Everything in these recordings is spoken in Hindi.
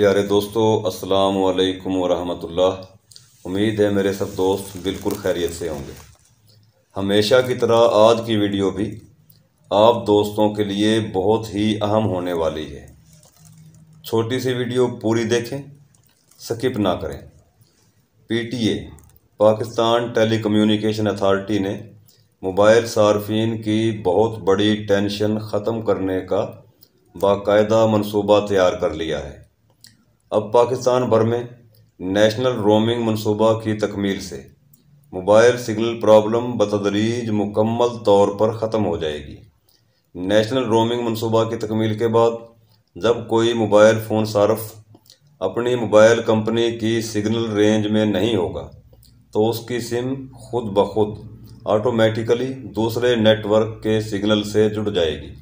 प्यारे दोस्तों अस्सलाम वालेकुम वरहमतुल्लाह उम्मीद है मेरे सब दोस्त बिल्कुल खैरियत से होंगे हमेशा की तरह आज की वीडियो भी आप दोस्तों के लिए बहुत ही अहम होने वाली है छोटी सी वीडियो पूरी देखें स्किप ना करें पीटीए पाकिस्तान टेलीकम्युनिकेशन अथॉरिटी ने मोबाइल सार्फिन की बहुत बड़ी टेंशन ख़त्म करने का बाकायदा मनसूबा तैयार कर लिया है अब पाकिस्तान भर में नेशनल रोमिंग मनसूबा की तकमील से मोबाइल सिग्नल प्रॉब्लम बतदरीज मुकम्मल तौर पर ख़त्म हो जाएगी नेशनल रोमिंग मनसूबा की तकमील के बाद जब कोई मोबाइल फ़ोन सार्फ अपनी मोबाइल कंपनी की सिग्नल रेंज में नहीं होगा तो उसकी सिम खुद ब खुद ऑटोमेटिकली दूसरे नेटवर्क के सिग्नल से जुड़ जाएगी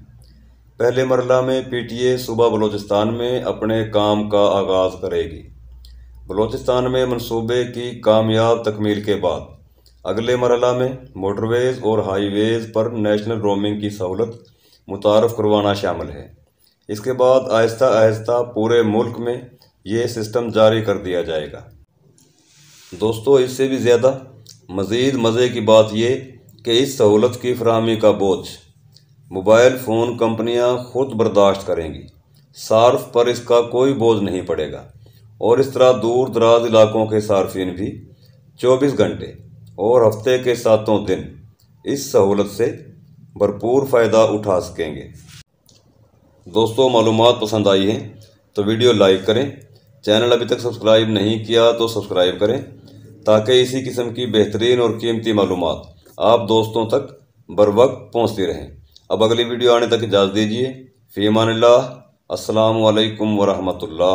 पहले मरला में पीटीए सुबह बलोचिस्तान में अपने काम का आगाज़ करेगी बलोचिस्तान में मनसूबे की कामयाब तकमील के बाद अगले मरला में मोटरवेज़ और हाईवेज़ पर नेशनल रोमिंग की सहूलत मुतारफ़ करवाना शामिल है इसके बाद आहिस्ता आहिस्ता पूरे मुल्क में ये सिस्टम जारी कर दिया जाएगा दोस्तों इससे भी ज़्यादा मज़ीद मज़े की बात यह कि इस सहूलत की फ्राहमी का बोझ मोबाइल फ़ोन कंपनियां खुद बर्दाश्त करेंगी सार्फ पर इसका कोई बोझ नहीं पड़ेगा और इस तरह दूर दराज इलाकों के सार्फिन भी 24 घंटे और हफ्ते के सातों दिन इस सहूलत से भरपूर फ़ायदा उठा सकेंगे दोस्तों मालूम पसंद आई हैं तो वीडियो लाइक करें चैनल अभी तक सब्सक्राइब नहीं किया तो सब्सक्राइब करें ताकि इसी किस्म की बेहतरीन और कीमती मालूम आप दोस्तों तक बर वक्त पहुँचती रहें अब अगली वीडियो आने तक इजाज़ दीजिए फ़ीमान ला असलकम वरहमतुल्ला